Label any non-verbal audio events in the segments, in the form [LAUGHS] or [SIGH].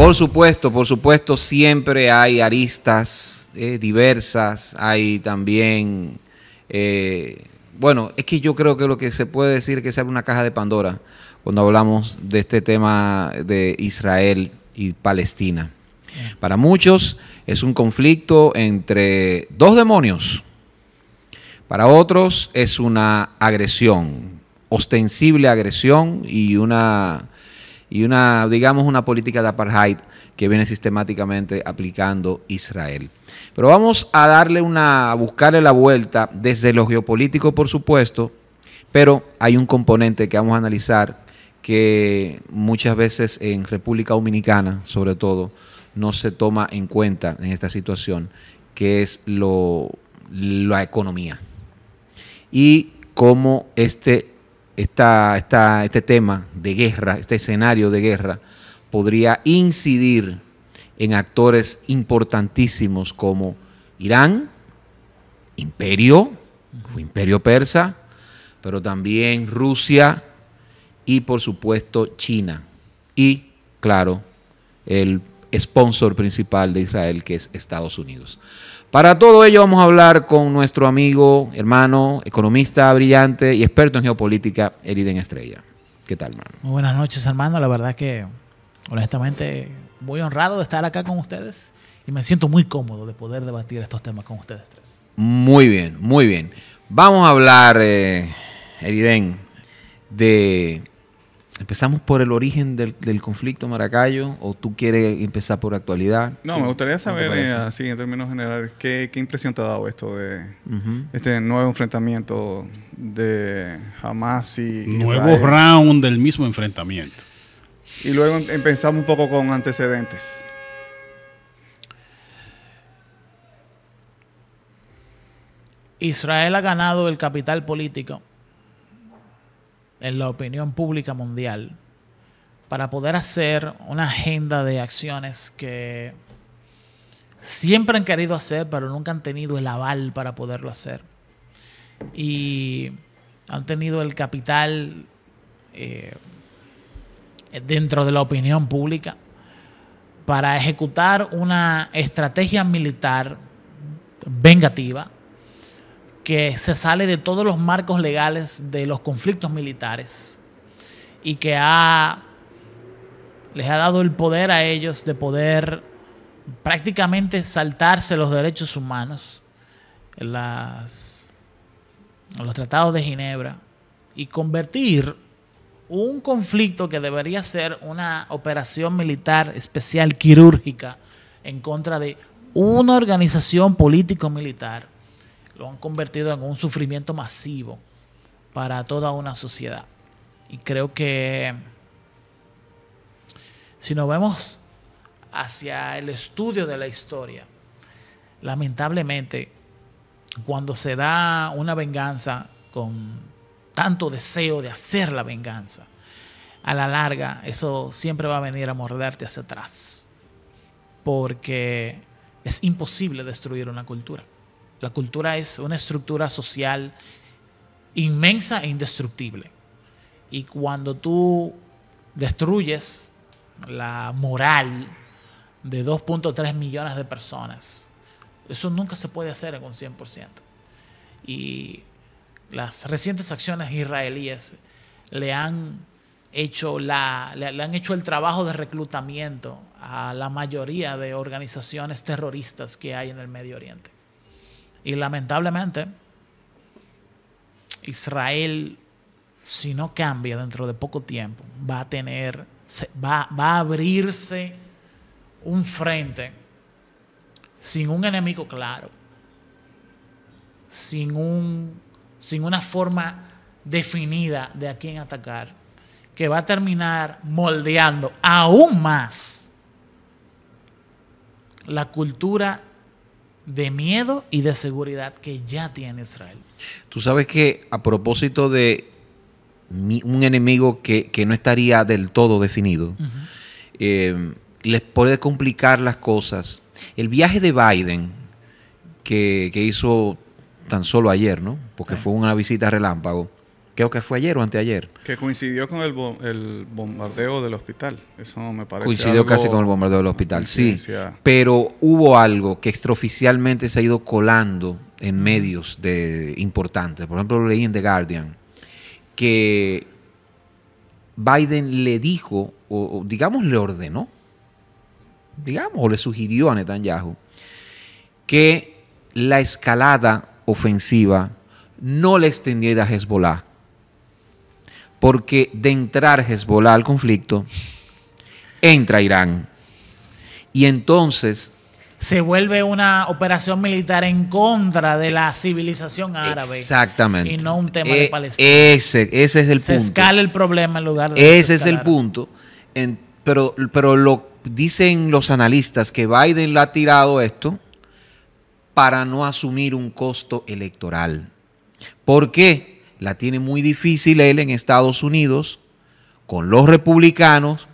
Por supuesto, por supuesto, siempre hay aristas eh, diversas, hay también, eh, bueno, es que yo creo que lo que se puede decir es que se abre una caja de Pandora cuando hablamos de este tema de Israel y Palestina. Para muchos es un conflicto entre dos demonios. Para otros es una agresión, ostensible agresión y una y una, digamos, una política de apartheid que viene sistemáticamente aplicando Israel. Pero vamos a darle una, a buscarle la vuelta desde lo geopolítico, por supuesto, pero hay un componente que vamos a analizar que muchas veces en República Dominicana, sobre todo, no se toma en cuenta en esta situación, que es la economía. Y cómo este este tema de guerra, este escenario de guerra, podría incidir en actores importantísimos como Irán, Imperio, Imperio Persa, pero también Rusia y por supuesto China. Y claro, el sponsor principal de Israel que es Estados Unidos. Para todo ello vamos a hablar con nuestro amigo, hermano, economista brillante y experto en geopolítica, Eriden Estrella. ¿Qué tal, hermano? Muy buenas noches, hermano. La verdad que, honestamente, muy honrado de estar acá con ustedes y me siento muy cómodo de poder debatir estos temas con ustedes tres. Muy bien, muy bien. Vamos a hablar, eh, Eriden, de empezamos por el origen del, conflicto Maracayo o tú quieres empezar por actualidad? No, me gustaría saber, eh, así en términos generales, ¿qué, impresión te ha dado esto de este nuevo enfrentamiento de Hamas y... Nuevo round del mismo enfrentamiento. Y luego em, empezamos un poco con antecedentes. Israel ha ganado el capital político en la opinión pública mundial para poder hacer una agenda de acciones que siempre han querido hacer, pero nunca han tenido el aval para poderlo hacer. Y han tenido el capital eh, dentro de la opinión pública para ejecutar una estrategia militar vengativa que se sale de todos los marcos legales de los conflictos militares y que les ha dado el poder a ellos de poder prácticamente saltarse los derechos humanos, las, los tratados de Ginebra, y convertir un conflicto que debería ser una operación militar especial quirúrgica en contra de una organización político-militar lo han convertido en un sufrimiento masivo para toda una sociedad. Y creo que si nos vemos hacia el estudio de la historia, lamentablemente, cuando se da una venganza con tanto deseo de hacer la venganza, a la larga eso siempre va a venir a morderte hacia atrás, porque es imposible destruir una cultura. La cultura es una estructura social inmensa e indestructible. Y cuando tú destruyes la moral de 2.3 millones de personas, eso nunca se puede hacer en un 100%. Y las recientes acciones israelíes le han hecho, la, le han hecho el trabajo de reclutamiento a la mayoría de organizaciones terroristas que hay en el Medio Oriente. Y lamentablemente, Israel, si no cambia dentro de poco tiempo, va a tener, va, va a abrirse un frente sin un enemigo claro, sin, un, sin una forma definida de a quién atacar, que va a terminar moldeando aún más la cultura de miedo y de seguridad que ya tiene Israel. Tú sabes que a propósito de un enemigo que, no estaría del todo definido, eh, les puede complicar las cosas. El viaje de Biden, que, que hizo tan solo ayer, ¿no? Porque fue una visita relámpago, creo que fue ayer o anteayer. Que coincidió con el, bombardeo del hospital. Eso me parece. Coincidió casi con el bombardeo del hospital, sí. Pero hubo algo que extraoficialmente se ha ido colando en medios importantes. Por ejemplo, lo leí en The Guardian, que Biden le dijo, o, digamos le ordenó, digamos, o le sugirió a Netanyahu, que la escalada ofensiva no le extendiera a Hezbollah porque de entrar Hezbollah al conflicto, entra Irán. Y entonces... Se vuelve una operación militar en contra de la civilización árabe. Exactamente. Y no un tema de eh, Palestina. Ese, ese es el punto. Se escala el problema en lugar de... Ese es el punto. pero, pero lo dicen los analistas que Biden le ha tirado esto para no asumir un costo electoral. ¿Por qué? la tiene muy difícil él en Estados Unidos, con los republicanos,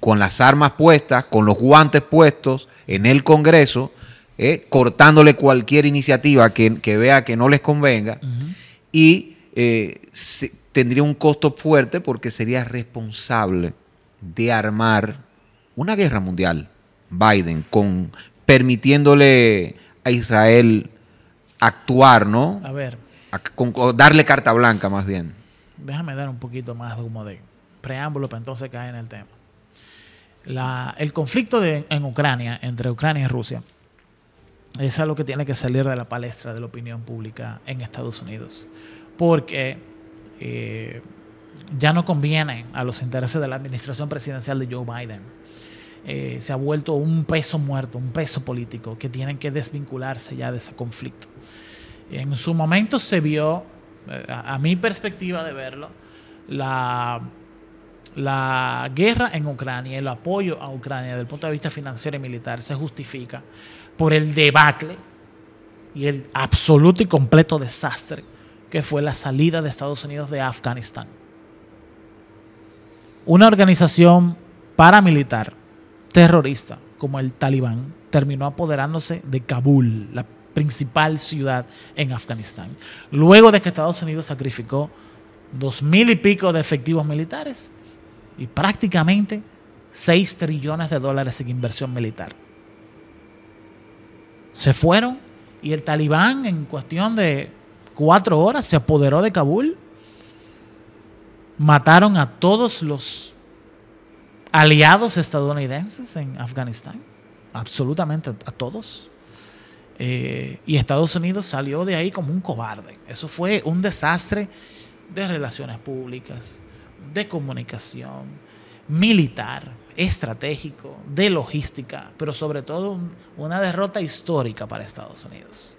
con las armas puestas, con los guantes puestos en el Congreso, eh, cortándole cualquier iniciativa que, que, vea que no les convenga. Y eh, tendría un costo fuerte porque sería responsable de armar una guerra mundial, Biden, con permitiéndole a Israel actuar, ¿no? A ver darle carta blanca más bien. Déjame dar un poquito más como de preámbulo para entonces caer en el tema. el conflicto en Ucrania, entre Ucrania y Rusia, es algo que tiene que salir de la palestra de la opinión pública en Estados Unidos. Porque eh, ya no conviene a los intereses de la administración presidencial de Joe Biden. Eh, se ha vuelto un peso muerto, un peso político, que tienen que desvincularse ya de ese conflicto. En su momento se vio, eh, a, mi perspectiva de verlo, la, la guerra en Ucrania, el apoyo a Ucrania desde el punto de vista financiero y militar se justifica por el debacle y el absoluto y completo desastre que fue la salida de Estados Unidos de Afganistán. Una organización paramilitar terrorista como el Talibán terminó apoderándose de Kabul, la principal ciudad en Afganistán. Luego de que Estados Unidos sacrificó dos mil y pico de efectivos militares y prácticamente seis trillones de dólares en inversión militar. Se fueron y el talibán en cuestión de cuatro horas se apoderó de Kabul. Mataron a todos los aliados estadounidenses en Afganistán, absolutamente a todos. Eh, y Estados Unidos salió de ahí como un cobarde. Eso fue un desastre de relaciones públicas, de comunicación, militar, estratégico, de logística, pero sobre todo una derrota histórica para Estados Unidos.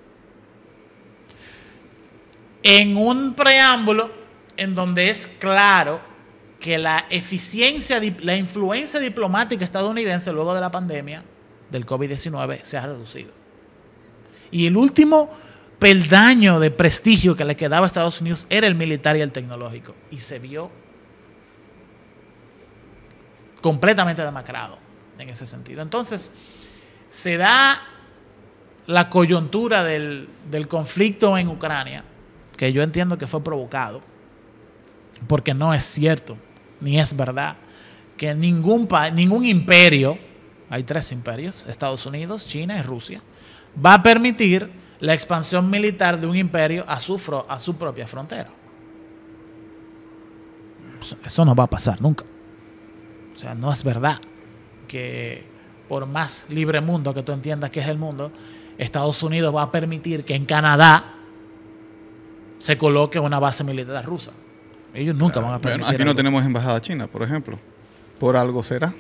En un preámbulo en donde es claro que la eficiencia, la influencia diplomática estadounidense luego de la pandemia del COVID-19 se ha reducido y el último peldaño de prestigio que le quedaba a Estados Unidos era el militar y el tecnológico. Y se vio completamente demacrado en ese sentido. Entonces, se da la coyuntura del, conflicto en Ucrania, que yo entiendo que fue provocado, porque no es cierto, ni es verdad, que ningún, ningún imperio, hay tres imperios, Estados Unidos, China y Rusia, va a permitir la expansión militar de un imperio a su, propia frontera. Eso no va a pasar nunca. O sea, no es verdad que por más libre mundo que tú entiendas que es el mundo, Estados Unidos va a permitir que en Canadá se coloque una base militar rusa. Ellos nunca van a permitir. aquí no tenemos embajada china, por ejemplo. Por algo será.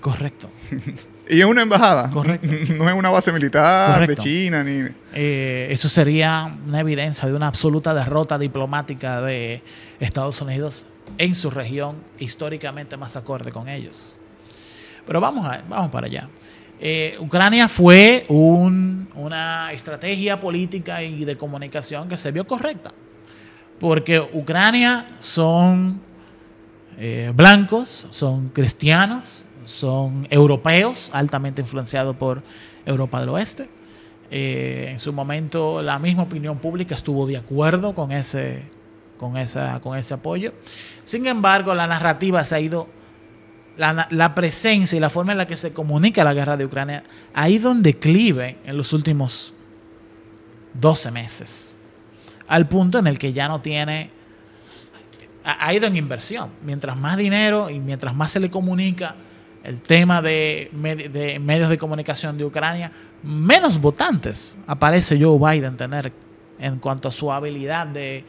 Correcto. [LAUGHS] Y es una embajada. [LAUGHS] No es una base militar de China ni. Eh, eso sería una evidencia de una absoluta derrota diplomática de Estados Unidos en su región históricamente más acorde con ellos. Pero vamos, a, vamos para allá. Eh, Ucrania fue una estrategia política y de comunicación que se vio correcta, porque Ucrania son eh, blancos, son cristianos, son europeos, altamente influenciados por Europa del Oeste. Eh, en su momento la misma opinión pública estuvo de acuerdo con ese, con, esa, con ese apoyo. Sin embargo, la narrativa se ha ido, la, la presencia y la forma en la que se comunica la guerra de Ucrania ha ido en declive en los últimos 12 meses, al punto en el que ya no tiene ha ido en inversión. Mientras más dinero y mientras más se le comunica el tema de, medios de comunicación de Ucrania, menos votantes aparece Joe Biden tener en cuanto a su habilidad de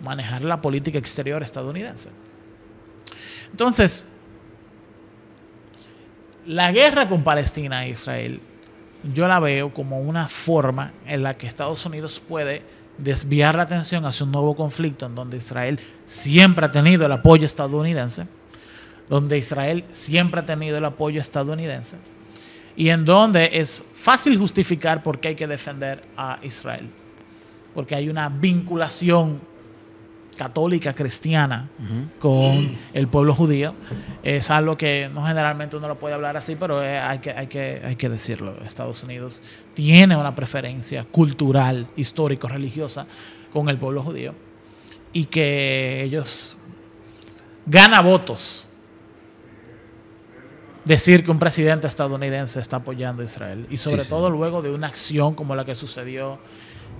manejar la política exterior estadounidense. Entonces, la guerra con Palestina e Israel yo la veo como una forma en la que Estados Unidos puede desviar la atención hacia un nuevo conflicto en donde Israel siempre ha tenido el apoyo estadounidense donde Israel siempre ha tenido el apoyo estadounidense y en donde es fácil justificar por qué hay que defender a Israel, porque hay una vinculación católica cristiana con el pueblo judío. Es algo que no generalmente uno lo puede hablar así, pero eh, hay que, hay que, hay que decirlo. Estados Unidos tiene una preferencia cultural, histórico, religiosa con el pueblo judío y que ellos ganan votos decir que un presidente estadounidense está apoyando a Israel. Y sobre todo luego de una acción como la que sucedió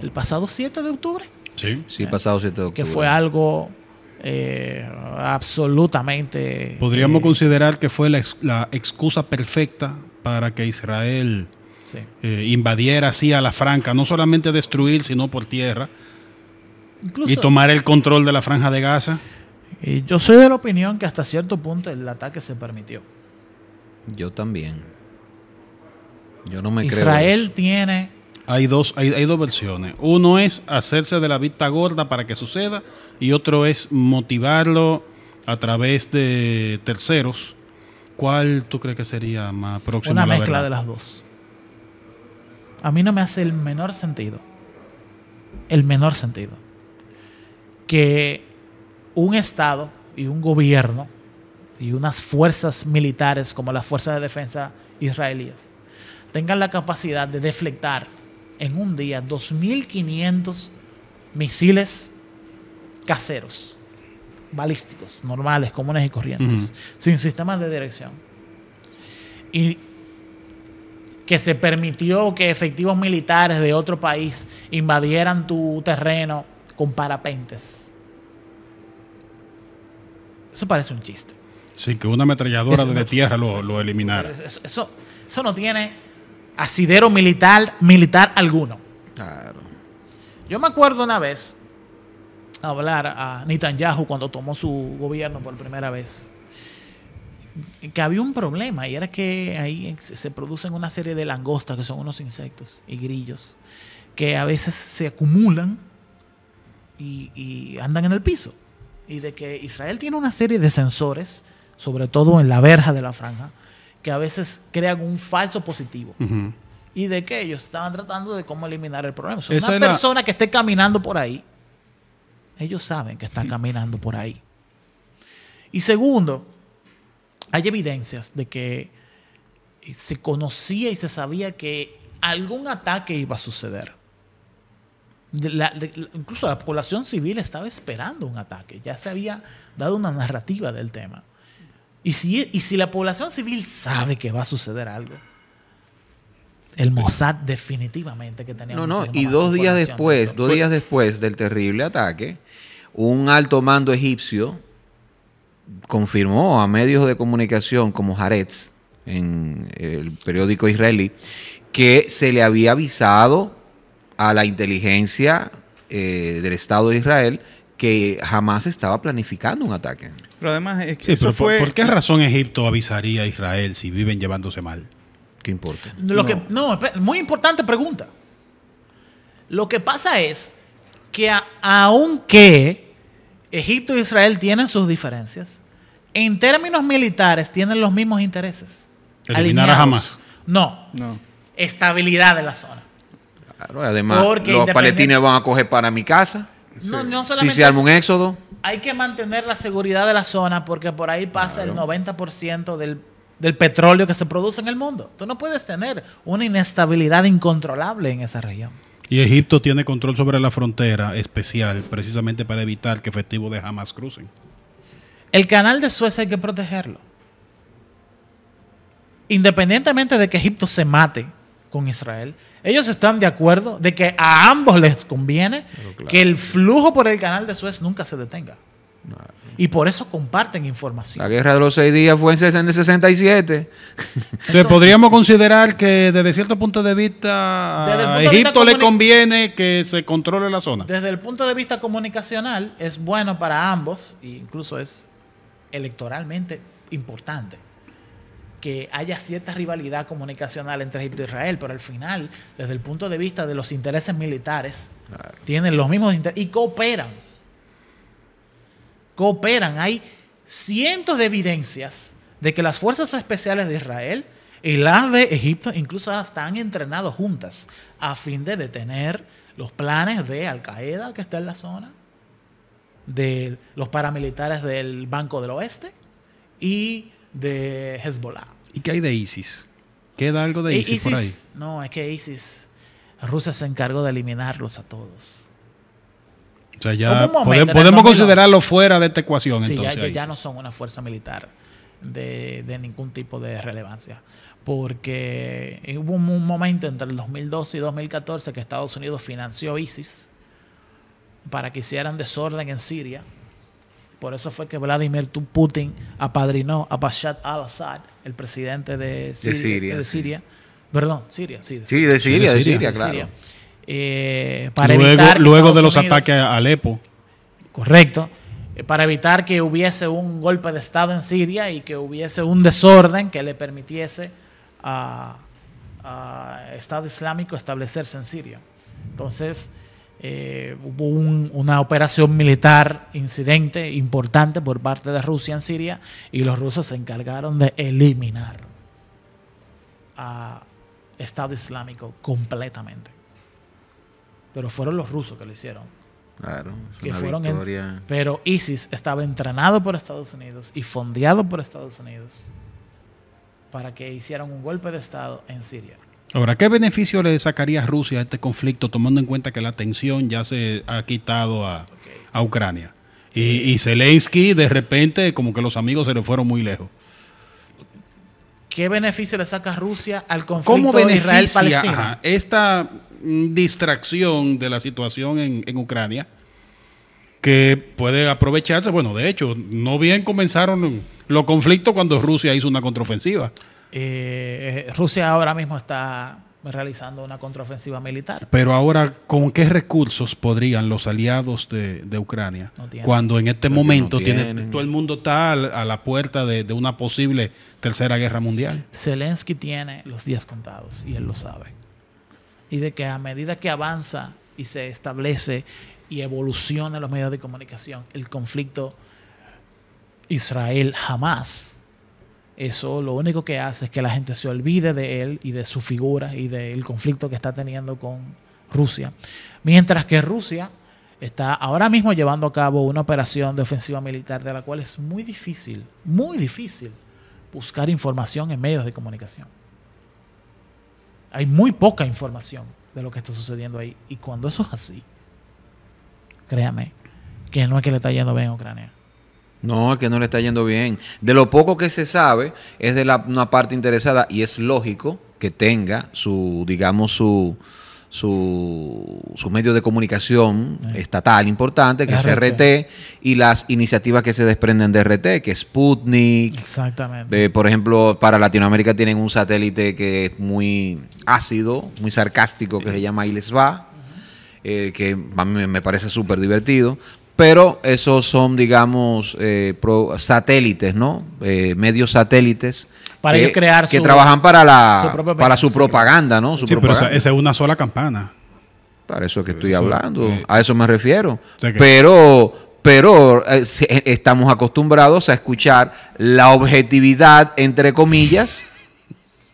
el pasado 7 de octubre. Sí, sí, pasado 7 de octubre. Que fue algo eh, absolutamente... Podríamos eh, considerar que fue la, excusa perfecta para que Israel eh, invadiera así a la franca, no solamente destruir, sino por tierra. y tomar el control de la franja de Gaza. Y yo soy de la opinión que hasta cierto punto el ataque se permitió. Yo también. Yo no me Israel creo tiene. Hay dos, hay, hay dos versiones. Uno es hacerse de la vista gorda para que suceda y otro es motivarlo a través de terceros. ¿Cuál tú crees que sería más próximo? Una mezcla de las dos. A mí no me hace el menor sentido. El menor sentido. Que un Estado y un gobierno y unas fuerzas militares como las fuerzas de defensa israelíes tengan la capacidad de deflectar en un día 2.500 misiles caseros, balísticos, normales, comunes y corrientes, sin sistemas de dirección. Y que se permitió que efectivos militares de otro país invadieran tu terreno con parapentes. Eso parece un chiste. Sí, que una ametralladora de tierra lo, lo eliminara. Eso, eso, no tiene asidero militar, militar alguno. Claro. Yo me acuerdo una vez hablar a Netanyahu cuando tomó su gobierno por primera vez que había un problema y era que ahí se producen una serie de langostas que son unos insectos y grillos que a veces se acumulan y andan en el piso y de que Israel tiene una serie de sensores sobre todo en la verja de la franja, que a veces crean un falso positivo. Y de que ellos estaban tratando de cómo eliminar el problema. una persona que esté caminando por ahí, ellos saben que está caminando por ahí. Y segundo, hay evidencias de que eh, se conocía y se sabía que algún ataque iba a suceder. incluso la población civil estaba esperando un ataque, ya se había dado una narrativa del tema. Y si, la población civil sabe que va a suceder algo, el Mossad definitivamente que tenía... No, no, y dos días después, dos días después del terrible ataque, un alto mando egipcio confirmó a medios de comunicación como Haaretz, en el periódico israelí, que se le había avisado a la inteligencia eh, del Estado de Israel que jamás estaba planificando un ataque. Pero además, ¿por, qué razón Egipto avisaría a Israel si viven llevándose mal? ¿Qué importa? no. muy importante pregunta. Lo que pasa es que aunque Egipto e Israel tienen sus diferencias, en términos militares tienen los mismos intereses. Eliminar a Hamas. No. no. Estabilidad de la zona. Claro, además los palestinos van a coger para mi casa si se arma un éxodo. Hay que mantener la seguridad de la zona porque por ahí pasa el 90% del, petróleo que se produce en el mundo. Tú no puedes tener una inestabilidad incontrolable en esa región. Y Egipto tiene control sobre la frontera especial precisamente para evitar que efectivos de Hamas crucen. El canal de Suez hay que protegerlo. Independientemente de que Egipto se mate con Israel. Ellos están de acuerdo de que a ambos les conviene que el flujo por el canal de Suez nunca se detenga. Y por eso comparten información. La guerra de los seis días fue en 67. Entonces, podríamos considerar que desde cierto punto de vista a Egipto le conviene que se controle la zona. Desde el punto de vista comunicacional es bueno para ambos, e incluso es electoralmente importante que haya cierta rivalidad comunicacional entre Egipto e Israel, pero al final, desde el punto de vista de los intereses militares, tienen los mismos intereses y cooperan. Cooperan. Hay cientos de evidencias de que las fuerzas especiales de Israel y las de Egipto incluso están han juntas a fin de detener los planes de Al Qaeda que está en la zona, de los paramilitares del Banco del Oeste y de Hezbollah. ¿Y qué hay de ISIS? ¿Queda algo de e-, ISIS, por ahí? No, es que ISIS, Rusia se encargó de eliminarlos a todos. O sea, ya podemos, considerarlo fuera de esta ecuación. Sí, ya, ya no son una fuerza militar de, de, ningún tipo de relevancia. Porque hubo un, momento entre el 2012 y 2014 que Estados Unidos financió ISIS para que hicieran desorden en Siria por eso fue que Vladimir Putin apadrinó a Bashar al-Assad, el presidente de, eh, Siria. Perdón, Siria, sí. sí, de Siria, de claro. Eh, para luego, de los ataques a Alepo. Correcto. Eh, para evitar que hubiese un golpe de Estado en Siria y que hubiese un desorden que le permitiese al a Estado Islámico establecerse en Siria. Entonces, eh, hubo una operación militar incidente importante por parte de Rusia en Siria y los rusos se encargaron de eliminar a Estado Islámico completamente. Pero fueron los rusos que lo hicieron. Claro, pero ISIS estaba entrenado por Estados Unidos y fondeado por Estados Unidos para que hicieran un golpe de Estado en Siria. Ahora, ¿qué beneficio le sacaría Rusia a este conflicto, tomando en cuenta que la tensión ya se ha quitado a, Ucrania? Eh. Y, Zelensky, de repente, como que los amigos se le fueron muy lejos. ¿Qué beneficio le saca Rusia al conflicto Israel-Palestina? Esta mm, distracción de la situación en, en Ucrania, que puede aprovecharse, bueno, de hecho, no bien comenzaron los conflictos cuando Rusia hizo una contraofensiva. Eh, Rusia ahora mismo está realizando una contraofensiva militar. Pero ahora, ¿con qué recursos podrían los aliados de, Ucrania? cuando en este momento tiene, todo el mundo está a la puerta de, de, una posible tercera guerra mundial. Zelensky tiene los días contados y él lo sabe. Y de que a medida que avanza y se establece y evoluciona los medios de comunicación, el conflicto Israel jamás eso lo único que hace es que la gente se olvide de él y de su figura y del conflicto que está teniendo con Rusia. Mientras que Rusia está ahora mismo llevando a cabo una operación de ofensiva militar de la cual es muy difícil, muy difícil buscar información en medios de comunicación. Hay muy poca información de lo que está sucediendo ahí. Y cuando eso es así, créame que no es que le está yendo bien a Ucrania. No, es que no le está yendo bien. De lo poco que se sabe es de la, una parte interesada y es lógico que tenga su, digamos, su, su, medio de comunicación estatal importante, que es, RT. y las iniciativas que se desprenden de RT, que es Sputnik. Exactamente. Eh, por ejemplo, para Latinoamérica tienen un satélite que es muy ácido, muy sarcástico, que se llama Ilesva. Eh, que me parece súper divertido pero esos son, digamos, eh, satélites, ¿no? Eh, medios satélites. Para que, ellos crear Que trabajan para, la, su para su propaganda, ¿no? sí, pero esa, es una sola campana. Para eso que estoy hablando, eh, a eso me refiero. Pero, pero estamos acostumbrados a escuchar la objetividad, entre comillas.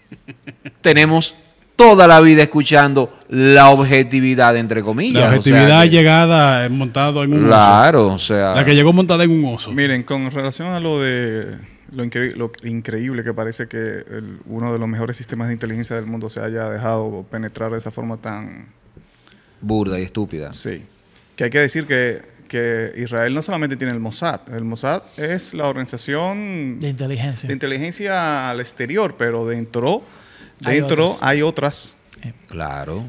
[LAUGHS] Tenemos toda la vida escuchando la objetividad, entre comillas. La objetividad llegada eh, montada en un claro, o sea. La que llegó montada en un oso. Miren, con relación a lo de lo, increíble que parece que uno de los mejores sistemas de inteligencia del mundo se haya dejado penetrar de esa forma tan. burda y estúpida. Sí. Que hay que decir que que Israel no solamente tiene el Mossad, el Mossad es la organización de inteligencia, de inteligencia al exterior, pero dentro dentro hay otras. Eh. Claro.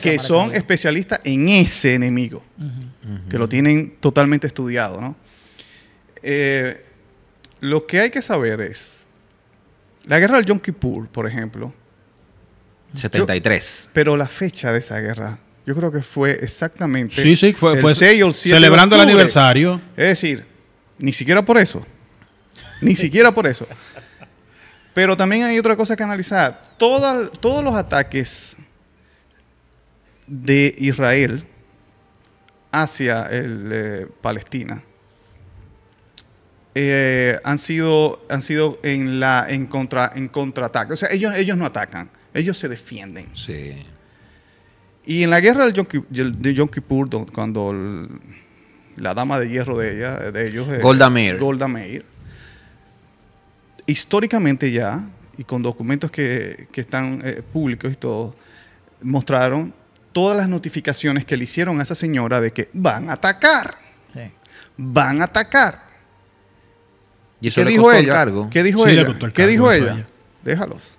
que, son, especialistas en ese enemigo, que lo tienen totalmente estudiado, ¿no? Eh, lo que hay que saber es, la guerra del Yom Kippur, por ejemplo. 73. pero la fecha de esa guerra, yo creo que fue exactamente... Sí, sí, fue, el celebrando el aniversario. Es decir, ni siquiera por eso. Ni siquiera por eso. Pero también hay otra cosa que analizar. todos los ataques de Israel hacia eh, Palestina eh, han, sido, han sido en contra contraataque. O sea, ellos, no atacan, ellos se defienden. Y en la guerra de Yom Kippur cuando la dama de hierro de ella, de ellos, eh, Golda Meir. Golda Meir históricamente ya, y con documentos que, están eh, públicos y todo, mostraron todas las notificaciones que le hicieron a esa señora de que van a atacar. Van a atacar. ¿Y eso ¿Qué, dijo ella? ¿Qué dijo ella? ¿Qué dijo ella? Déjalos.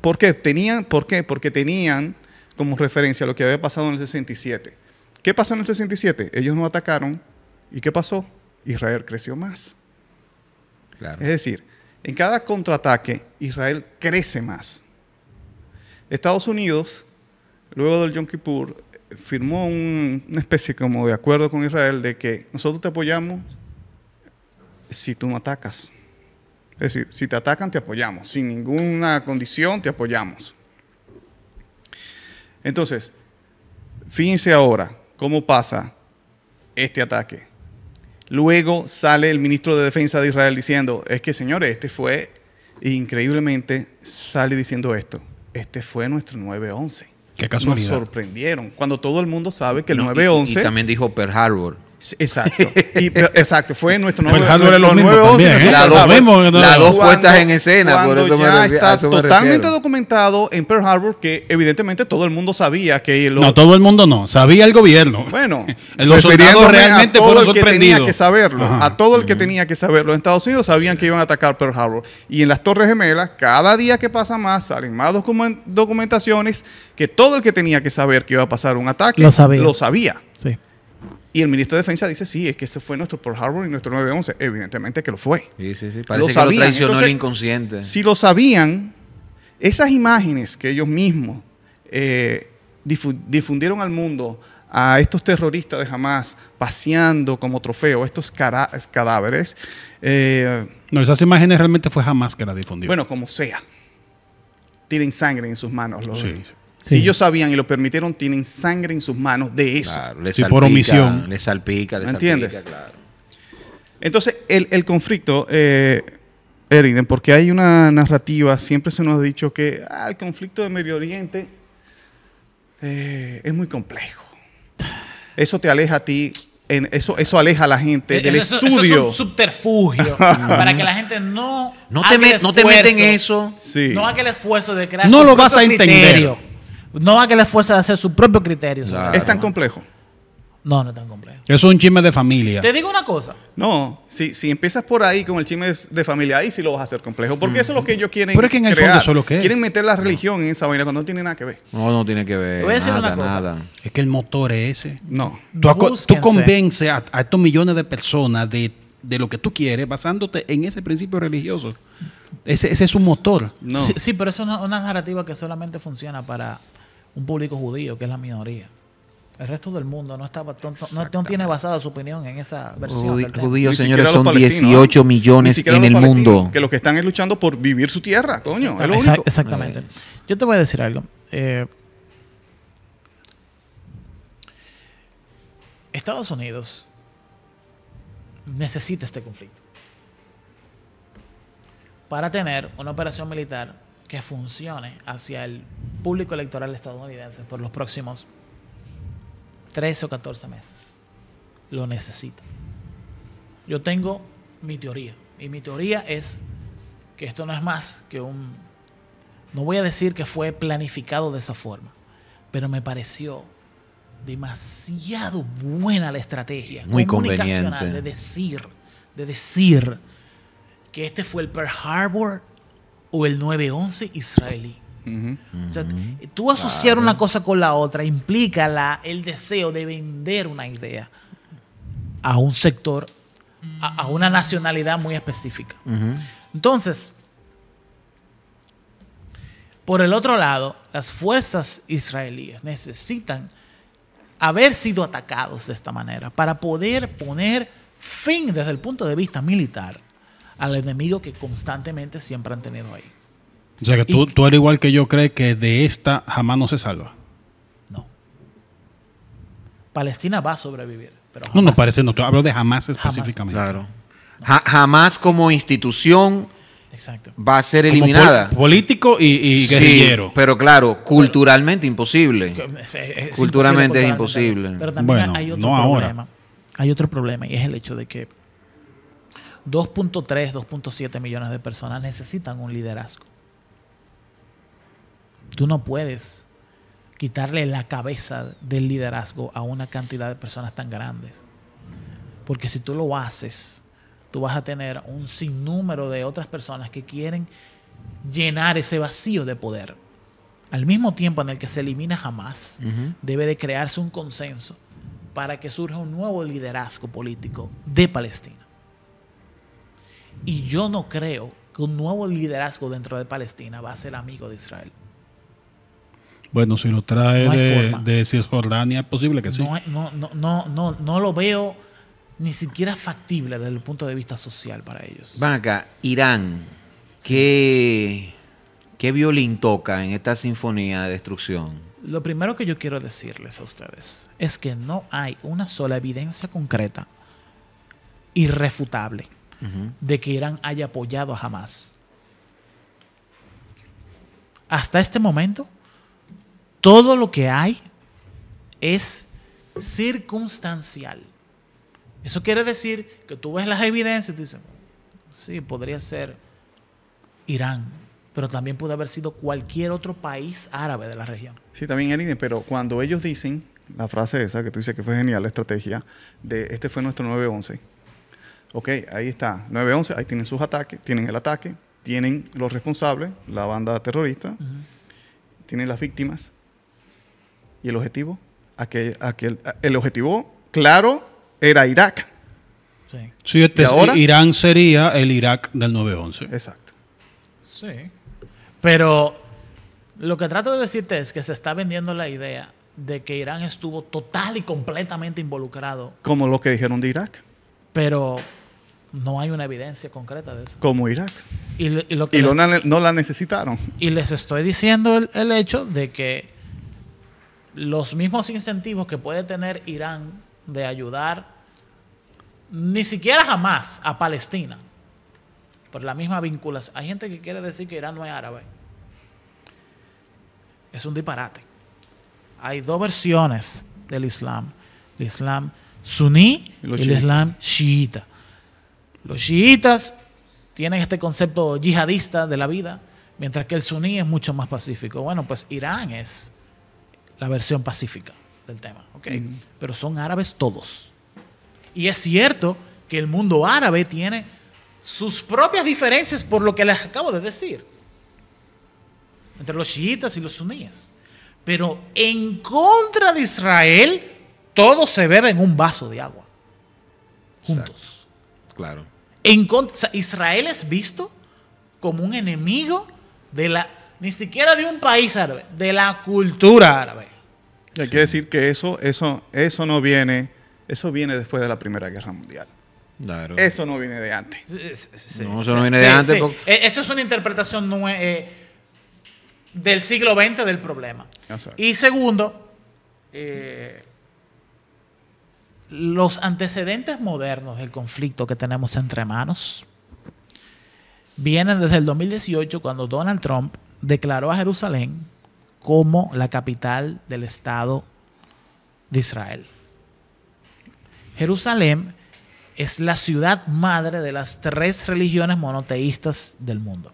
¿Por qué? Tenían, ¿Por qué? Porque tenían como referencia lo que había pasado en el 67. ¿Qué pasó en el 67? Ellos no atacaron. ¿Y qué pasó? Israel creció más. Es decir, en cada contraataque Israel crece más. Estados Unidos, luego del Yom Kippur, firmó una especie como de acuerdo con Israel de que nosotros te apoyamos si tú no atacas. Es decir, si te atacan, te apoyamos. Sin ninguna condición, te apoyamos. Entonces, fíjense ahora cómo pasa este ataque. Luego sale el ministro de Defensa de Israel diciendo, es que señores, este fue, increíblemente sale diciendo esto, este fue nuestro 9-11. Qué casualidad. Nos sorprendieron, cuando todo el mundo sabe que el 911 9 también dijo Pearl Harbor. Exacto. [LAUGHS] exacto, fue nuestro nombre. es pues ¿eh? lo mismo la dos, en escena. está totalmente documentado en Pearl Harbor que evidentemente todo el mundo sabía que no todo el mundo no, sabía el gobierno. Bueno, [LAUGHS] los soldados realmente fueron sorprendidos que saberlo, a todo el que tenía que saberlo. En Estados Unidos sabían que iban a atacar Pearl Harbor y en las Torres Gemelas cada día que pasa más salen más documentaciones que todo el que tenía que saber que iba a pasar un ataque lo sabía. Lo sabía. Sí. Y el ministro de Defensa dice, sí, es que ese fue nuestro Pearl Harbor y nuestro 911. Evidentemente que lo fue. Sí, sí, sí. Parece que lo traicionó inconsciente. Si lo sabían, esas imágenes que ellos mismos eh, difundieron al mundo a estos terroristas de Hamas paseando como trofeo estos cadáveres. Eh, no, esas imágenes realmente fue jamás que las difundió. Bueno, como sea. Tienen sangre en sus manos los, sí. Si ellos sabían y lo permitieron, tienen sangre en sus manos de eso. Claro, por omisión. le salpica, les salpica, ¿Entiendes? Entonces, el, conflicto, eh, Eriden, porque hay una narrativa, siempre se nos ha dicho que ah, el conflicto de Medio Oriente eh, es muy complejo. Eso te aleja a ti eso, eso aleja a la gente eh, del estudio. Eso es un subterfugio [LAUGHS] para que la gente no. No te, no meten eso. No hagas el esfuerzo de crear. No lo vas a entender. No va a que le esfuerce a hacer su propio criterio. Es tan complejo. No, no es tan complejo. Eso es un chisme de familia. Te digo una cosa. No, si, si empiezas por ahí con el chisme de, familia, ahí sí lo vas a hacer complejo. Porque eso es lo que ellos quieren. Pero es que en el fondo eso es lo que es. Quieren meter la religión en esa vaina cuando no tiene nada que ver. No, no tiene que ver. voy a decir una cosa. Es que el motor es ese. No. Tú, convences a, estos millones de personas de, lo que tú quieres basándote en ese principio religioso. Ese, es un motor. Sí, pero eso es una narrativa que solamente funciona para un público judío, que es la minoría. El resto del mundo no estaba no, tiene basada su opinión en esa versión. Los judíos, señores, son 18 millones en el mundo. Que lo que están es luchando por vivir su tierra, coño. Exactamente. Yo te voy a decir algo. Eh, Estados Unidos necesita este conflicto para tener una operación militar que funcione hacia el público electoral estadounidense por los próximos 13 o 14 meses. Lo necesita. Yo tengo mi teoría. Y mi teoría es que esto no es más que un... No voy a decir que fue planificado de esa forma, pero me pareció demasiado buena la estrategia Muy comunicacional de decir, de decir que este fue el Pearl Harbor o el 911 israelí. O sea, tú asociar una cosa con la otra implica el deseo de vender una idea a un sector, a, una nacionalidad muy específica. Entonces, por el otro lado, las fuerzas israelíes necesitan haber sido atacados de esta manera para poder poner fin desde el punto de vista militar al enemigo que constantemente siempre han tenido ahí. O sea que tú, tú eres igual que yo, crees que de esta jamás no se salva. No. Palestina va a sobrevivir. No, no parece, no. hablo de jamás, específicamente. Claro. jamás como institución va a ser eliminada. político y, y guerrillero. Sí, pero claro, culturalmente imposible. Eh, culturalmente es imposible. Pero también hay otro problema. Hay otro problema y es el hecho de que 2.3, 2.7 millones de personas necesitan un liderazgo. Tú no puedes quitarle la cabeza del liderazgo a una cantidad de personas tan grandes. Porque si tú lo haces, tú vas a tener un sinnúmero de otras personas que quieren llenar ese vacío de poder. Al mismo tiempo en el que se elimina jamás, debe de crearse un consenso para que surja un nuevo liderazgo político de Palestina. Y yo no creo que un nuevo liderazgo dentro de Palestina va a ser amigo de Israel. Bueno, si nos trae de, Cisjordania, es posible que sí. No, no, no, no, no lo veo ni siquiera factible desde el punto de vista social para ellos. Van acá, Irán, ¿qué, ¿qué violín toca en esta sinfonía de destrucción? Lo primero que yo quiero decirles a ustedes es que no hay una sola evidencia concreta, irrefutable, de que Irán haya apoyado a Hamas. Hasta este momento, todo lo que hay es circunstancial. Eso quiere decir que tú ves las evidencias y dices, sí, podría ser Irán, pero también puede haber sido cualquier otro país árabe de la región. Sí, también Erine, pero cuando ellos dicen la frase esa que tú dices que fue genial la estrategia de este fue nuestro 9-11 Ok, ahí está, 911, ahí tienen sus ataques, tienen el ataque, tienen los responsables, la banda terrorista, tienen las víctimas. ¿Y el objetivo? Aquel, aquel, el objetivo, claro, era Irak. Sí, sí este ahora, Irán sería el Irak del 911. Exacto. Sí. Pero lo que trato de decirte es que se está vendiendo la idea de que Irán estuvo total y completamente involucrado. Como lo que dijeron de Irak. Pero no hay una evidencia concreta de eso. Como Irak. Y, lo, no, la necesitaron. Y les estoy diciendo el, hecho de que los mismos incentivos que puede tener Irán de ayudar, ni siquiera jamás, a Palestina, por la misma vinculación. Hay gente que quiere decir que Irán no es árabe. Es un disparate. Hay dos versiones del Islam. El Islam suní y, el Islam chiita los chiitas tienen este concepto yihadista de la vida, mientras que el suní es mucho más pacífico. Bueno, pues Irán es la versión pacífica del tema, ¿ok? Pero son árabes todos. Y es cierto que el mundo árabe tiene sus propias diferencias por lo que les acabo de decir, entre los chiitas y los suníes. Pero en contra de Israel, todo se bebe en un vaso de agua, juntos. Claro. Israel es visto como un enemigo de la, ni siquiera de un país árabe, de la cultura árabe. hay que decir que eso, eso, eso no viene, eso viene después de la Primera Guerra Mundial. Eso no viene de antes. eso viene de antes. E, es una interpretación eh, del siglo XX del problema. Y segundo, eh, los antecedentes modernos del conflicto que tenemos entre manos vienen desde el 2018 cuando Donald Trump declaró a Jerusalén como la capital del Estado de Israel. Jerusalén es la ciudad madre de las tres religiones monoteístas del mundo,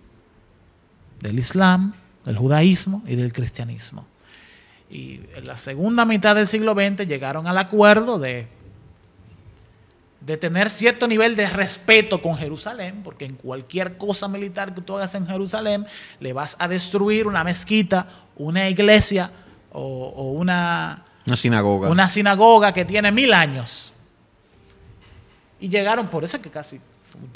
del Islam, del judaísmo y del cristianismo. Y en la segunda mitad del siglo XX llegaron al acuerdo de de tener cierto nivel de respeto con Jerusalén, porque en cualquier cosa militar que tú hagas en Jerusalén, le vas a destruir una mezquita, una iglesia o, una, una sinagoga. Una sinagoga que tiene mil años. Y llegaron, por eso que casi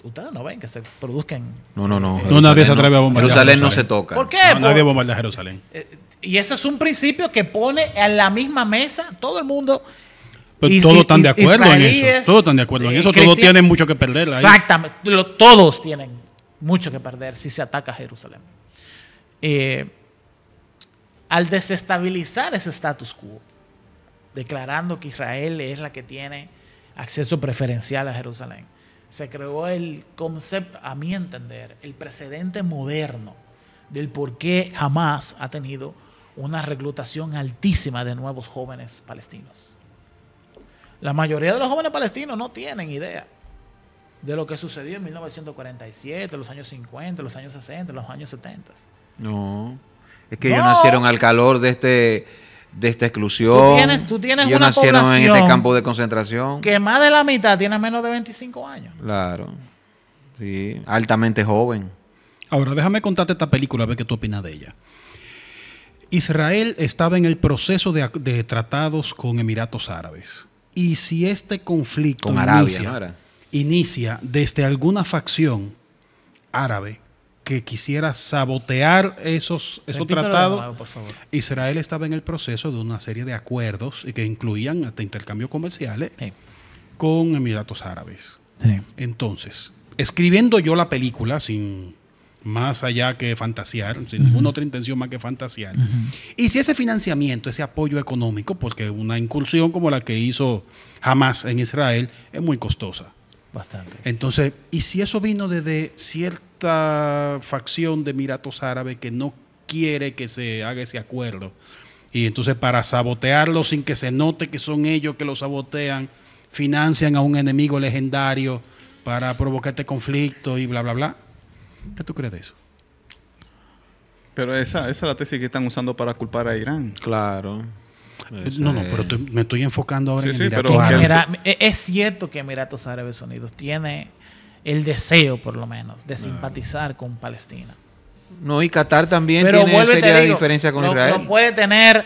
ustedes no ven que se produzcan. No, no, no. no nadie se atreve a bombardear. Jerusalén, no se toca. ¿Por qué? nadie bombardea Jerusalén. Eh, y ese es un principio que pone en la misma mesa todo el mundo pues todos están de acuerdo en eso. Todos de acuerdo en eso. Todos tienen mucho que perder. Exactamente. todos tienen mucho que perder si se ataca a Jerusalén. Eh, al desestabilizar ese status quo, declarando que Israel es la que tiene acceso preferencial a Jerusalén, se creó el concepto, a mi entender, el precedente moderno del por qué jamás ha tenido una reclutación altísima de nuevos jóvenes palestinos. La mayoría de los jóvenes palestinos no tienen idea de lo que sucedió en 1947, los años 50, los años 60, los años 70. No, es que ellos nacieron al calor de este de esta exclusión. Tú tienes, tú tienes una nacieron en este campo de concentración. Que más de la mitad tiene menos de 25 años. Claro. Sí, altamente joven. Ahora, déjame contarte esta película, a ver qué tú opinas de ella. Israel estaba en el proceso de tratados con Emiratos Árabes y si este conflicto Con inicia, desde alguna facción árabe que quisiera sabotear esos, esos tratados, Israel estaba en el proceso de una serie de acuerdos que incluían hasta intercambios comerciales con Emiratos Árabes. Entonces, escribiendo yo la película sin más allá que fantasear, sin ninguna otra intención más que fantasear. Y si ese financiamiento, ese apoyo económico, porque una incursión como la que hizo Hamas en Israel es muy costosa. Bastante. Entonces, y si eso vino desde cierta facción de Emiratos Árabes que no quiere que se haga ese acuerdo, y entonces para sabotearlo sin que se note que son ellos que lo sabotean, financian a un enemigo legendario para provocar este conflicto y bla, bla, bla. ¿Qué tú crees de eso? Pero esa, es la tesis que están usando para culpar a Irán. Claro. Eh, no, no, pero me estoy enfocando ahora en sí, eh, es cierto que Emiratos Árabes Unidos tiene el deseo, por lo menos, de ah. simpatizar con Palestina. No, y Qatar también tiene seria diferencia con Israel. No puede tener.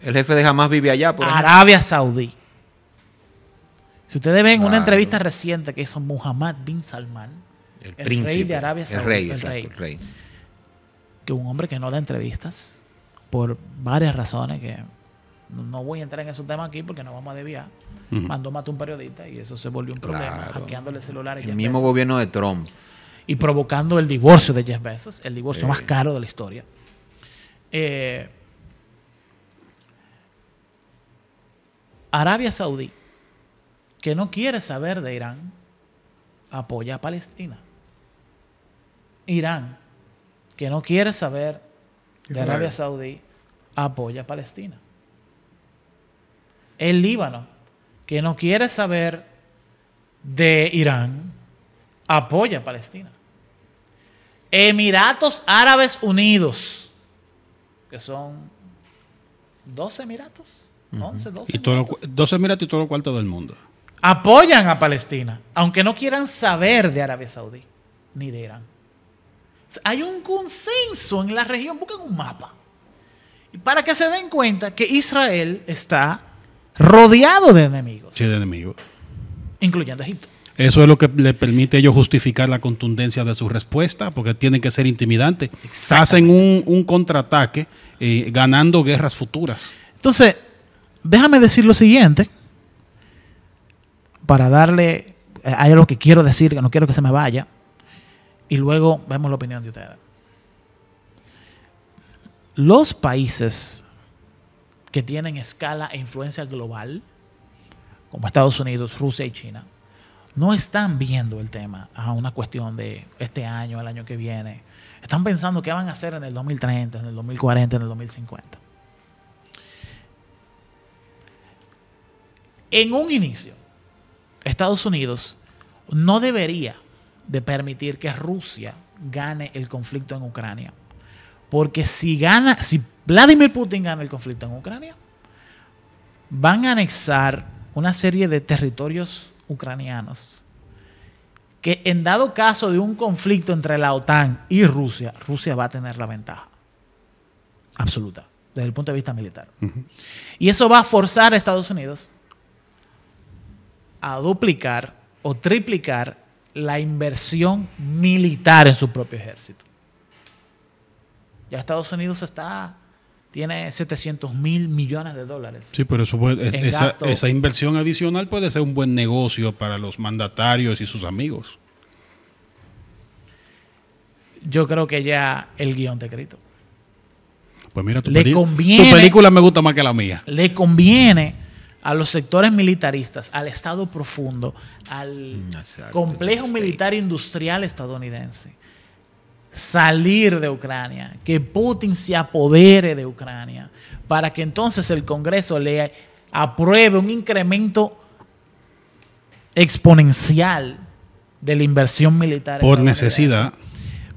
El jefe de Hamas vive allá, Arabia Saudí. Si ustedes ven una entrevista reciente que hizo Muhammad bin Salman, el, rey de Arabia Saudí. El rey, Que un hombre que no da entrevistas por varias razones que no voy a entrar en esos temas aquí porque no vamos a desviar. Mandó matar a un periodista y eso se volvió un problema, claro. celulares. El mismo gobierno de Trump. Y provocando el divorcio de Jeff Bezos, el divorcio más caro de la historia. Eh, Arabia Saudí, que no quiere saber de Irán, apoya a Palestina. Irán, que no quiere saber de Arabia Saudí, apoya a Palestina. El Líbano, que no quiere saber de Irán, apoya a Palestina. Emiratos Árabes Unidos, que son 12 Emiratos, 11, 12. Y todo 12 Emiratos y todo el cuarto del mundo. Apoyan a Palestina, aunque no quieran saber de Arabia Saudí ni de Irán. Hay un consenso en la región, busquen un mapa. Para que se den cuenta que Israel está rodeado de enemigos. Sí, de enemigos. Incluyendo Egipto. Eso es lo que le permite a ellos justificar la contundencia de su respuesta, porque tienen que ser intimidantes. Hacen un, contraataque eh, ganando guerras futuras. Entonces, déjame decir lo siguiente, para darle eh, a algo que quiero decir, que no quiero que se me vaya y luego vemos la opinión de ustedes. Los países que tienen escala e influencia global, como Estados Unidos, Rusia y China, no están viendo el tema a una cuestión de este año, el año que viene. Están pensando qué van a hacer en el 2030, en el 2040, en el 2050. En un inicio, Estados Unidos no debería de permitir que Rusia gane el conflicto en Ucrania. Porque si gana, si Vladimir Putin gana el conflicto en Ucrania, van a anexar una serie de territorios ucranianos que en dado caso de un conflicto entre la OTAN y Rusia, Rusia va a tener la ventaja absoluta desde el punto de vista militar. Y eso va a forzar a Estados Unidos a duplicar o triplicar la inversión militar en su propio ejército. Ya Estados Unidos está tiene 700 mil millones de dólares. Sí, pero eso esa, inversión adicional puede ser un buen negocio para los mandatarios y sus amigos. Yo creo que ya el guión te escrito. Pues mira, tu, película tu película me gusta más que la mía. Le conviene a los sectores militaristas, al Estado profundo, al mm, complejo militar industrial estadounidense. Salir de Ucrania, que Putin se apodere de Ucrania, para que entonces el Congreso le apruebe un incremento exponencial de la inversión militar. Por necesidad.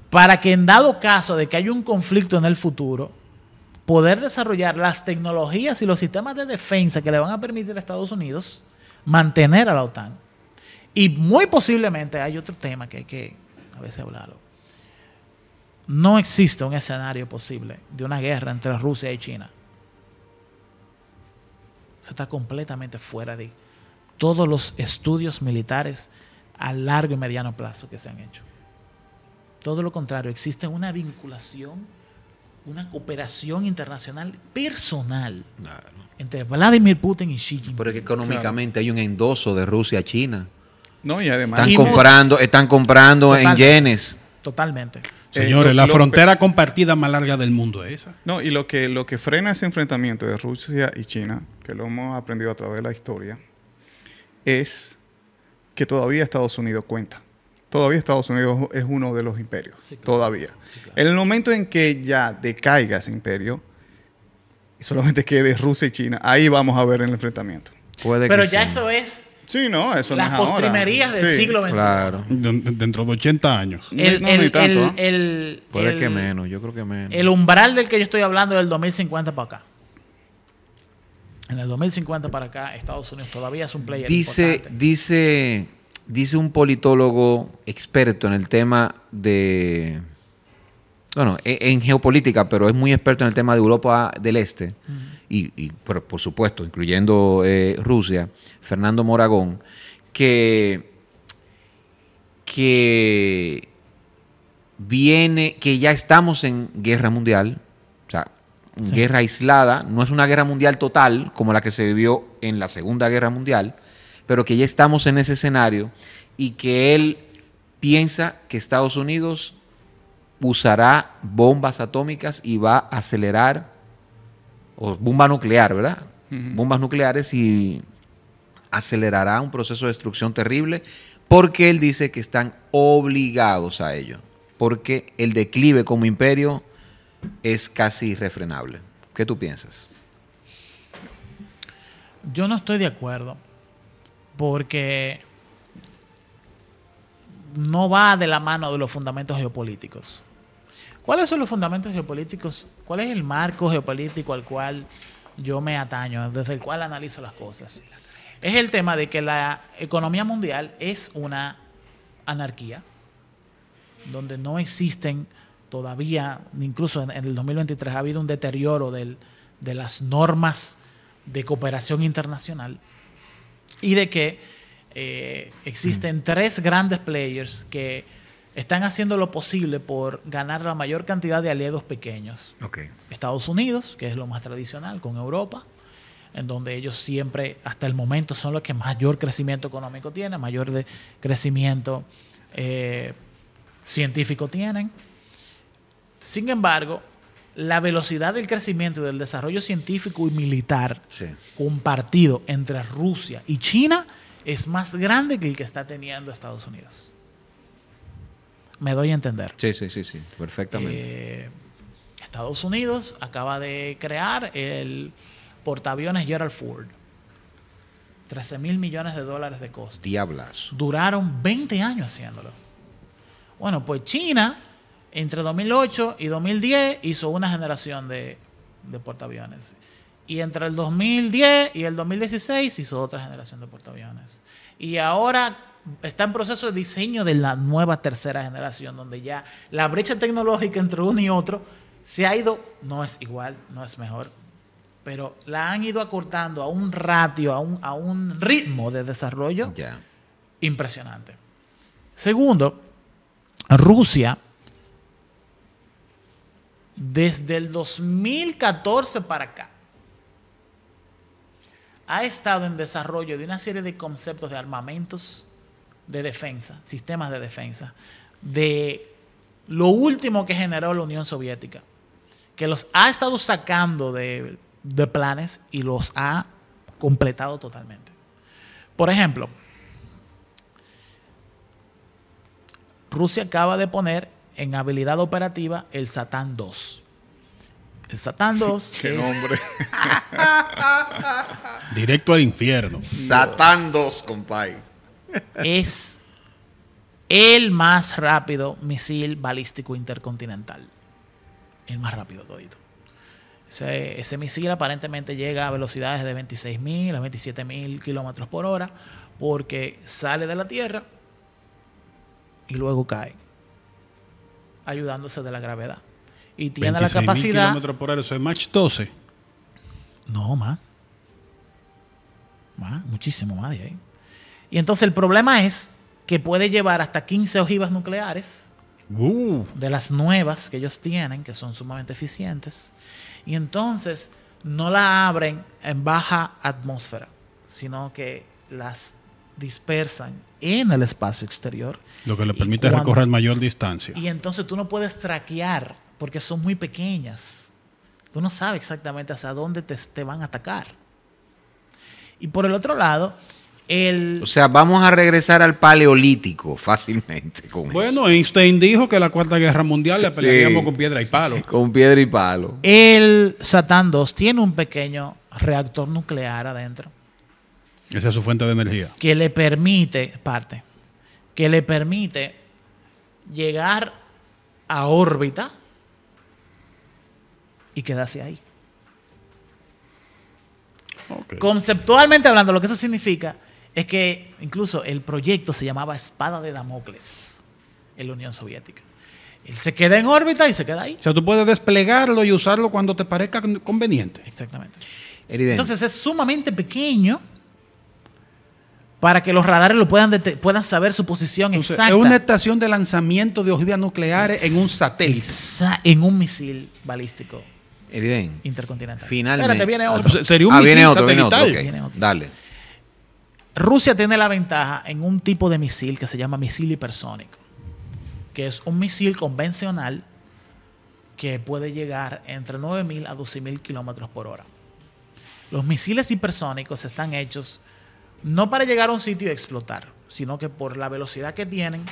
Para que en dado caso de que haya un conflicto en el futuro, poder desarrollar las tecnologías y los sistemas de defensa que le van a permitir a Estados Unidos mantener a la OTAN. Y muy posiblemente hay otro tema que hay que a veces hablarlo. No existe un escenario posible de una guerra entre Rusia y China. Eso está completamente fuera de todos los estudios militares a largo y mediano plazo que se han hecho. Todo lo contrario, existe una vinculación una cooperación internacional personal entre Vladimir Putin y Xi Jinping. Pero que económicamente hay un endoso de Rusia a China. No, y además. Están comprando, están comprando en yenes. Totalmente. Eh, Señores, la frontera compartida más larga del mundo es esa. No, y lo que, lo que frena ese enfrentamiento de Rusia y China, que lo hemos aprendido a través de la historia, es que todavía Estados Unidos cuenta todavía Estados Unidos es uno de los imperios, todavía. En el momento en que ya decaiga ese imperio y solamente quede Rusia y China, ahí vamos a ver el enfrentamiento. Pero ya eso es... Sí, no, eso Las no es postrimerías del siglo XXI. Claro. dentro de 80 años. El, no, ni tanto. ¿eh? Puede que menos, yo creo que menos. El umbral del que yo estoy hablando es del 2050 para acá. En el 2050 para acá, Estados Unidos todavía es un player dice, Dice dice un politólogo experto en el tema de, bueno, e, en geopolítica, pero es muy experto en el tema de Europa del Este, y, por, supuesto, incluyendo eh, Rusia, Fernando Moragón, que, que viene, que ya estamos en guerra mundial, o sea, guerra aislada, no es una guerra mundial total como la que se vivió en la Segunda Guerra Mundial, pero que ya estamos en ese escenario y que él piensa que Estados Unidos usará bombas atómicas y va a acelerar, o bomba nuclear, ¿verdad? Bombas nucleares y acelerará un proceso de destrucción terrible porque él dice que están obligados a ello, porque el declive como imperio es casi irrefrenable. ¿Qué tú piensas? Yo no estoy de acuerdo porque no va de la mano de los fundamentos geopolíticos. ¿Cuáles son los fundamentos geopolíticos? ¿Cuál es el marco geopolítico al cual yo me ataño, desde el cual analizo las cosas? Es el tema de que la economía mundial es una anarquía, donde no existen todavía, incluso en, el 2023 ha habido un deterioro de las normas de cooperación internacional y de que eh, existen tres grandes players que están haciendo lo posible por ganar la mayor cantidad de aliados pequeños. Estados Unidos, que es lo más tradicional, con Europa, en donde ellos siempre, hasta el momento, son los que mayor crecimiento económico tienen, mayor de crecimiento eh, científico tienen. Sin embargo, la velocidad del crecimiento y del desarrollo científico y militar compartido entre Rusia y China es más grande que el que está teniendo Estados Unidos. Me doy a entender. Sí, sí, sí, sí, perfectamente. Eh, Estados Unidos acaba de crear el portaaviones Gerald Ford. 13 mil millones de dólares de costo. Diablas. Duraron 20 años haciéndolo. Bueno, pues China entre 2008 y 2010 hizo una generación de, portaaviones. Y entre el 2010 y el 2016 hizo otra generación de portaaviones. Y ahora está en proceso de diseño de la nueva tercera generación, donde ya la brecha tecnológica entre uno y otro se ha ido, no es igual, no es mejor, pero la han ido acortando a un ratio, a un, a un ritmo de desarrollo impresionante. Segundo, Rusia desde el 2014 para acá, ha estado en desarrollo de una serie de conceptos de armamentos de defensa, sistemas de defensa, de lo último que generó la Unión Soviética, que los ha estado sacando de, planes y los ha completado totalmente. Por ejemplo, Rusia acaba de poner en habilidad operativa el Satán 2. El Satán 2. [LAUGHS] ¡Qué nombre! [LAUGHS] Directo al infierno. Satán 2, compay. Es el más rápido misil balístico intercontinental. El más rápido todito. Ese, ese misil aparentemente llega a velocidades de 26.000 a 27.000 kilómetros por hora porque sale de la Tierra y luego cae ayudándose de la gravedad. Y tiene la capacidad. kilómetros por hora, eso es Mach 12. No, más. Más, muchísimo más de ahí. Y entonces el problema es que puede llevar hasta 15 ojivas nucleares. Uh. De las nuevas que ellos tienen, que son sumamente eficientes. Y entonces no la abren en baja atmósfera, sino que las dispersan en el espacio exterior. Lo que le permite recorrer mayor distancia. Y entonces tú no puedes traquear porque son muy pequeñas. Tú no sabes exactamente hacia dónde te, van a atacar. Y por el otro lado, el... O sea, vamos a regresar al paleolítico fácilmente. bueno, Einstein dijo que la Cuarta Guerra Mundial la pelearíamos con piedra y palo. Con piedra y palo. El Satán 2 tiene un pequeño reactor nuclear adentro esa es su fuente de energía. Que le permite, parte, que le permite llegar a órbita y quedarse ahí. Conceptualmente hablando, lo que eso significa es que incluso el proyecto se llamaba Espada de Damocles en la Unión Soviética. Él se queda en órbita y se queda ahí. O sea, tú puedes desplegarlo y usarlo cuando te parezca conveniente. Exactamente. Entonces es sumamente pequeño para que los radares lo puedan, puedan saber su posición exacta. Es una estación de lanzamiento de ojiva nucleares en un satélite. en un misil balístico. Intercontinental. Finalmente. Espérate, viene ah, otro. sería un ah, misil viene Dale. Rusia tiene la ventaja en un tipo de misil que se llama misil hipersónico, que es un misil convencional que puede llegar entre 9.000 a 12.000 kilómetros por hora. Los misiles hipersónicos están hechos no para llegar a un sitio y explotar, sino que por la velocidad que tienen,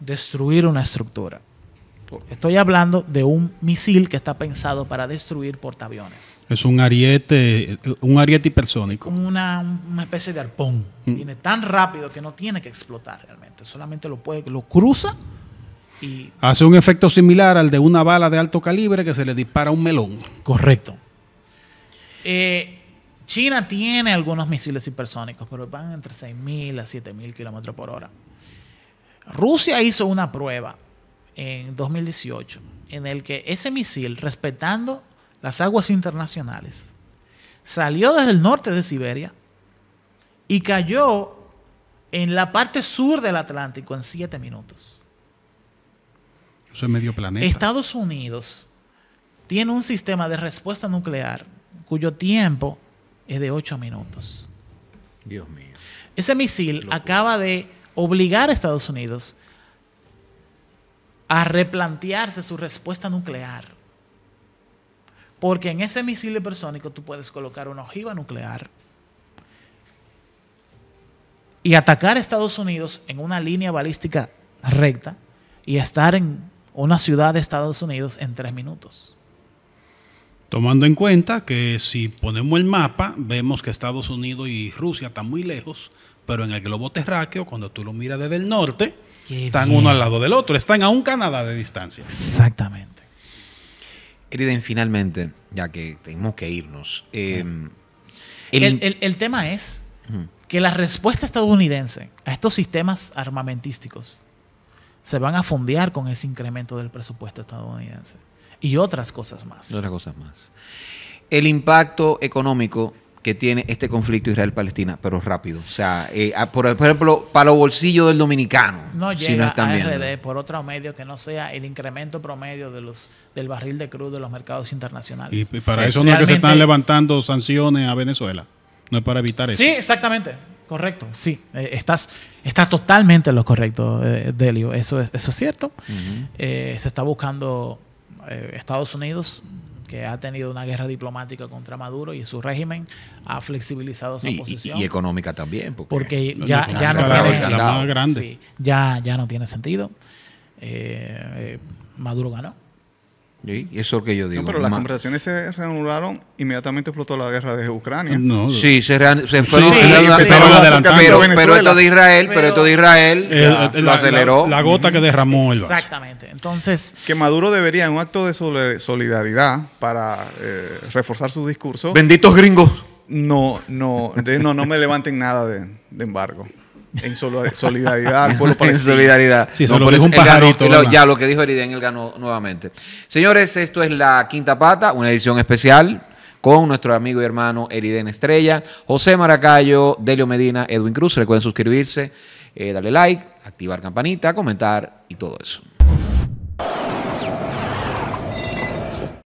destruir una estructura. Estoy hablando de un misil que está pensado para destruir portaaviones. Es un ariete, un ariete hipersónico. Como una, especie de arpón. Mm. Viene tan rápido que no tiene que explotar realmente. Solamente lo puede, lo cruza y. Hace un efecto similar al de una bala de alto calibre que se le dispara a un melón. Correcto. Eh, China tiene algunos misiles hipersónicos, pero van entre 6.000 a 7.000 kilómetros por hora. Rusia hizo una prueba en 2018 en el que ese misil, respetando las aguas internacionales, salió desde el norte de Siberia y cayó en la parte sur del Atlántico en 7 minutos. Eso es medio planeta. Estados Unidos tiene un sistema de respuesta nuclear cuyo tiempo es de 8 minutos. Dios mío. Ese misil acaba de obligar a Estados Unidos a replantearse su respuesta nuclear. Porque en ese misil hipersónico tú puedes colocar una ojiva nuclear y atacar a Estados Unidos en una línea balística recta y estar en una ciudad de Estados Unidos en tres minutos. Tomando en cuenta que si ponemos el mapa, vemos que Estados Unidos y Rusia están muy lejos, pero en el globo terráqueo, cuando tú lo miras desde el norte, están uno al lado del otro, están a un Canadá de distancia. Exactamente. Eriden, finalmente, ya que tenemos que irnos. Em, el, el, tema es que la respuesta estadounidense a estos sistemas armamentísticos se van a fondear con ese incremento del presupuesto estadounidense y otras cosas más. Otras cosas más. El impacto económico que tiene este conflicto Israel-Palestina, pero rápido. O sea, eh, por, ejemplo, para los bolsillos del dominicano. No llega por otro medio que no sea el incremento promedio de los del barril de cruz de los mercados internacionales. Y, para eso no es que se están levantando sanciones a Venezuela. No es para evitar eso. Sí, exactamente. Correcto, sí. Eh, estás, estás totalmente en lo correcto, eh, Delio. Eso es, eso es cierto. se está buscando eh, Estados Unidos, que ha tenido una guerra diplomática contra Maduro y su régimen, ha flexibilizado su posición. Y, económica también. Porque, ya, no tiene, ya, ya no tiene sentido. Eh, eh, Maduro ganó. Eso es lo que yo digo. pero las conversaciones se reanudaron, inmediatamente explotó la guerra de Ucrania. sí, se, se Pero, esto de Israel, pero, esto de Israel lo aceleró. La, gota que derramó el vaso. Exactamente. Entonces. Que Maduro debería, en un acto de solidaridad para eh, reforzar su discurso. Benditos gringos. No, no, no, no me levanten nada de embargo en [LAUGHS] solidaridad por en solidaridad. no, un pajarito. ya lo que dijo Eriden, él ganó nuevamente. Señores, esto es La Quinta Pata, una edición especial con nuestro amigo y hermano Eriden Estrella, José Maracayo, Delio Medina, Edwin Cruz. Recuerden suscribirse, eh, darle like, activar campanita, comentar y todo eso.